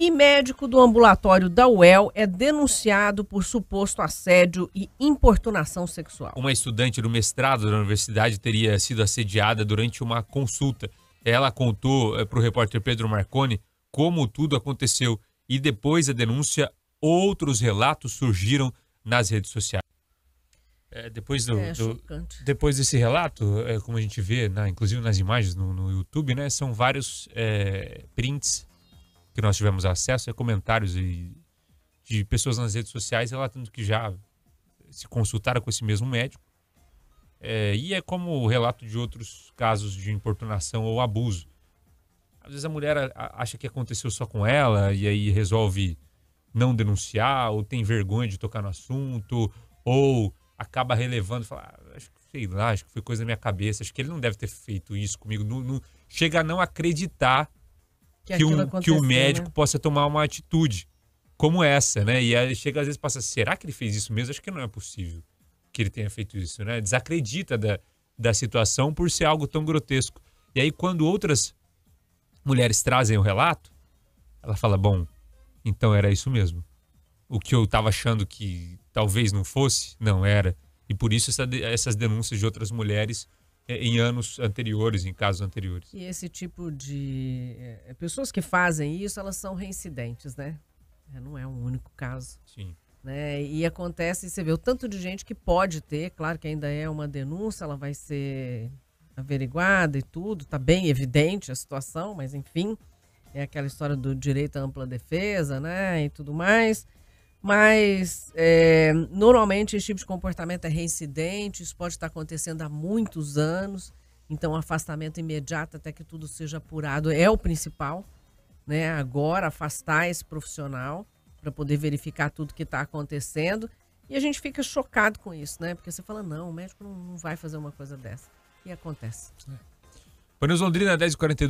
E médico do ambulatório da UEL é denunciado por suposto assédio e importunação sexual. Uma estudante do mestrado da universidade teria sido assediada durante uma consulta. Ela contou eh, para o repórter Pedro Marconi como tudo aconteceu e depois da denúncia, outros relatos surgiram nas redes sociais. É, depois, do, é, do, depois desse relato, é, como a gente vê, na, inclusive nas imagens no, no, YouTube, né, são vários eh, prints que nós tivemos acesso é comentários e, de pessoas nas redes sociais relatando que já se consultaram com esse mesmo médico. É, e é como o relato de outros casos de importunação ou abuso. Às vezes a mulher acha que aconteceu só com ela e aí resolve não denunciar, ou tem vergonha de tocar no assunto, ou acaba relevando, fala, ah, acho que sei lá, acho que foi coisa da minha cabeça, acho que ele não deve ter feito isso comigo. Não, não, chega a não acreditar que, que, um, que o médico né? possa tomar uma atitude como essa, né? E aí chega às vezes passa, será que ele fez isso mesmo? Acho que não é possível que ele tenha feito isso, né? Desacredita da, da situação por ser algo tão grotesco. E aí quando outras mulheres trazem o relato, ela fala, bom, então era isso mesmo. O que eu estava achando que talvez não fosse, não era. E por isso essa, essas denúncias de outras mulheres é, em anos anteriores, em casos anteriores. E esse tipo de é, pessoas que fazem isso, elas são reincidentes, né? É, não é um único caso. Sim. Né? E acontece, você vê o tanto de gente que pode ter, claro que ainda é uma denúncia, ela vai ser averiguada e tudo, Está bem evidente a situação, mas enfim, é aquela história do direito à ampla defesa, né, e tudo mais. Mas é, normalmente esse tipo de comportamento é reincidente, isso pode estar acontecendo há muitos anos, então afastamento imediato até que tudo seja apurado é o principal, né? Agora afastar esse profissional para poder verificar tudo que está acontecendo e a gente fica chocado com isso, né? Porque você fala não, o médico não vai fazer uma coisa dessa e acontece. É. 10h42.